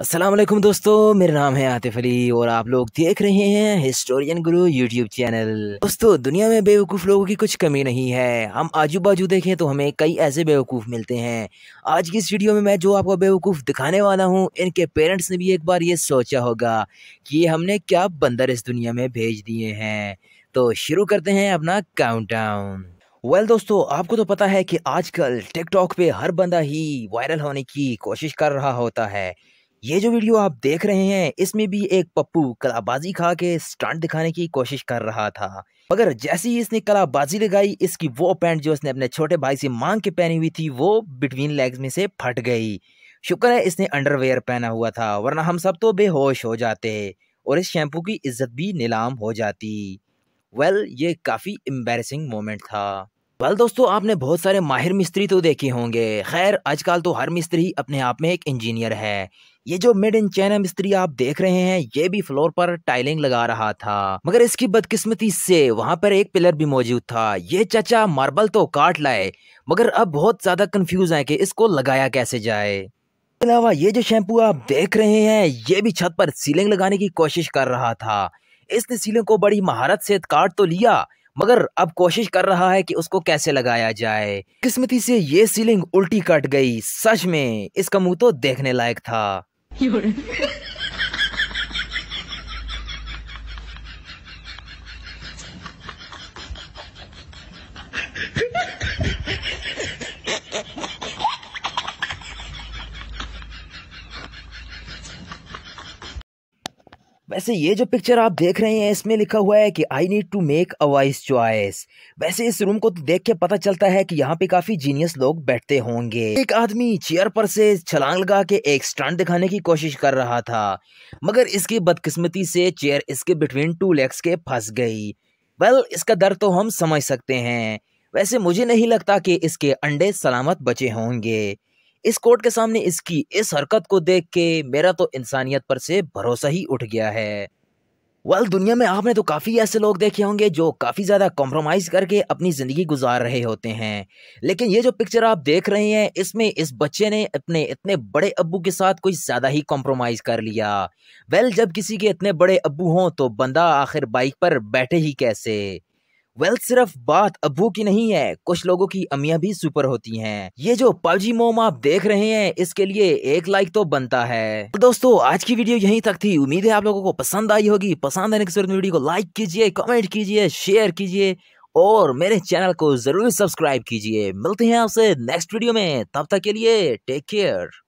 असलम दोस्तों मेरा नाम है आतिफ अली और आप लोग देख रहे हैं हिस्टोरियन गुरु यूट्यूब चैनल दोस्तों दुनिया में बेवकूफ़ लोगों की कुछ कमी नहीं है हम आजू बाजू देखें तो हमें कई ऐसे बेवकूफ़ मिलते हैं आज की इस वीडियो में मैं जो आपको बेवकूफ़ दिखाने वाला हूं इनके पेरेंट्स ने भी एक बार ये सोचा होगा कि हमने क्या बंदर इस दुनिया में भेज दिए हैं तो शुरू करते हैं अपना काउंट वेल well, दोस्तों आपको तो पता है कि आजकल टिकटॉक पे हर बंदा ही वायरल होने की कोशिश कर रहा होता है ये जो वीडियो आप देख रहे हैं इसमें भी एक पप्पू कलाबाजी खा के स्टंट दिखाने की कोशिश कर रहा था मगर जैसे ही इसने कलाबाजी लगाई इसकी वो पैंट जो इसने अपने छोटे भाई से मांग के पहनी हुई थी वो बिटवीन लेग्स में से फट गई शुक्र है इसने अंडरवेयर पहना हुआ था वरना हम सब तो बेहोश हो जाते और इस शैम्पू की इज्जत भी नीलाम हो जाती वेल well, ये काफ़ी एम्बेरसिंग मोमेंट था वाल दोस्तों आपने बहुत सारे माहिर मिस्त्री तो देखे होंगे खैर आजकल तो हर मिस्त्री अपने आप में एक इंजीनियर है ये जो मेड इन चाइना मिस्त्री आप देख रहे हैं ये भी फ्लोर पर टाइलिंग लगा रहा था मगर इसकी बदकिस्मती से वहाँ पर एक पिलर भी मौजूद था ये चाचा मार्बल तो काट लाए मगर अब बहुत ज्यादा कंफ्यूज है कि इसको लगाया कैसे जाए इसके अलावा ये जो शैम्पू आप देख रहे हैं ये भी छत पर सीलिंग लगाने की कोशिश कर रहा था इसने सीलिंग को बड़ी महारत से काट तो लिया मगर अब कोशिश कर रहा है कि उसको कैसे लगाया जाए किस्मती से ये सीलिंग उल्टी कट गई सच में इसका मुंह तो देखने लायक था वैसे ये जो पिक्चर आप देख रहे हैं इसमें लिखा हुआ है कि I need to make a wise choice वैसे इस रूम को तो देख के पता चलता है कि यहाँ पे काफी जीनियस लोग बैठते होंगे एक आदमी चेयर पर से छलांग लगा के एक स्टंट दिखाने की कोशिश कर रहा था मगर इसकी बदकिस्मती से चेयर इसके बिटवीन टू लेग्स के फंस गई वेल well, इसका दर्द तो हम समझ सकते हैं वैसे मुझे नहीं लगता कि इसके अंडे सलामत बचे होंगे इस कोर्ट के सामने इसकी इस हरकत को देख के मेरा तो इंसानियत पर से भरोसा ही उठ गया है well, दुनिया में आपने तो काफ़ी ऐसे लोग देखे होंगे जो काफ़ी ज़्यादा कॉम्प्रोमाइज़ करके अपनी ज़िंदगी गुजार रहे होते हैं लेकिन ये जो पिक्चर आप देख रहे हैं इसमें इस बच्चे ने अपने इतने बड़े अबू के साथ कोई ज़्यादा ही कॉम्प्रोमाइज़ कर लिया वेल जब किसी के इतने बड़े अबू हों तो बंदा आखिर बाइक पर बैठे ही कैसे वेल well, सिर्फ बात अबू की नहीं है कुछ लोगों की अमिया भी सुपर होती हैं ये जो पबजी मोम आप देख रहे हैं इसके लिए एक लाइक तो बनता है तो दोस्तों आज की वीडियो यहीं तक थी उम्मीद है आप लोगों को पसंद आई होगी पसंद आने के वीडियो को लाइक कीजिए कमेंट कीजिए शेयर कीजिए और मेरे चैनल को जरूर सब्सक्राइब कीजिए मिलते हैं आपसे नेक्स्ट वीडियो में तब तक के लिए टेक केयर